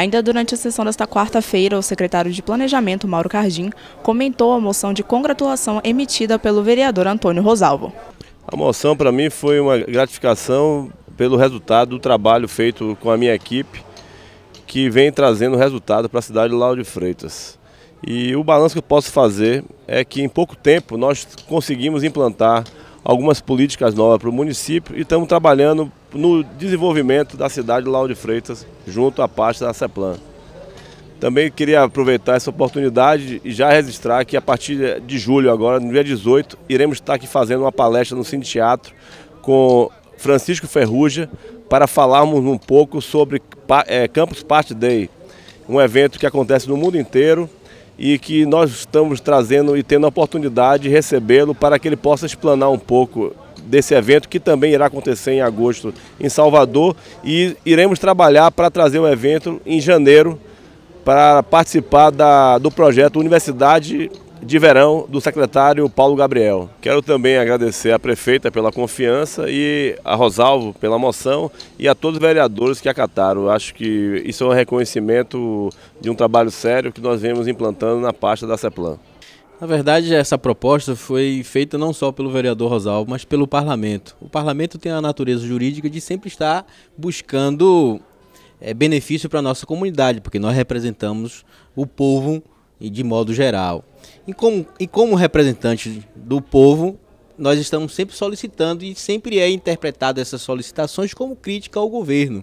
Ainda durante a sessão desta quarta-feira, o secretário de Planejamento, Mauro Cardim, comentou a moção de congratulação emitida pelo vereador Antônio Rosalvo. A moção para mim foi uma gratificação pelo resultado do trabalho feito com a minha equipe, que vem trazendo resultado para a cidade de Lauro de Freitas. E o balanço que eu posso fazer é que em pouco tempo nós conseguimos implantar algumas políticas novas para o município e estamos trabalhando no desenvolvimento da cidade de Lauro de Freitas, junto à parte da CEPLAN. Também queria aproveitar essa oportunidade e já registrar que a partir de julho agora, no dia 18, iremos estar aqui fazendo uma palestra no Cine Teatro com Francisco Ferruja para falarmos um pouco sobre eh, Campus Party Day, um evento que acontece no mundo inteiro e que nós estamos trazendo e tendo a oportunidade de recebê-lo para que ele possa explanar um pouco desse evento que também irá acontecer em agosto em Salvador e iremos trabalhar para trazer o evento em janeiro para participar da, do projeto Universidade de verão do secretário Paulo Gabriel. Quero também agradecer à prefeita pela confiança e a Rosalvo pela moção e a todos os vereadores que acataram. Acho que isso é um reconhecimento de um trabalho sério que nós vemos implantando na pasta da CEPLAN. Na verdade, essa proposta foi feita não só pelo vereador Rosalvo, mas pelo parlamento. O parlamento tem a natureza jurídica de sempre estar buscando é, benefício para a nossa comunidade, porque nós representamos o povo e de modo geral. E como, e como representante do povo, nós estamos sempre solicitando e sempre é interpretado essas solicitações como crítica ao governo.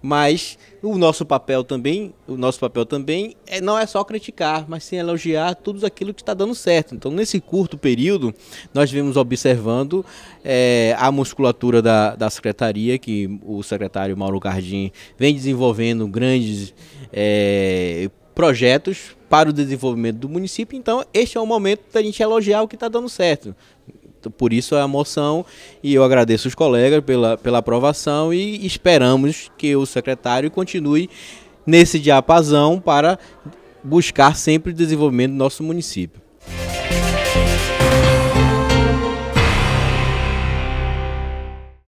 Mas o nosso papel também, o nosso papel também é, não é só criticar, mas sim elogiar tudo aquilo que está dando certo. Então, nesse curto período, nós vimos observando é, a musculatura da, da secretaria, que o secretário Mauro Cardim vem desenvolvendo grandes é, projetos para o desenvolvimento do município. Então, este é o momento da gente elogiar o que está dando certo. Por isso a moção e eu agradeço os colegas pela, pela aprovação e esperamos que o secretário continue nesse diapasão para buscar sempre o desenvolvimento do nosso município.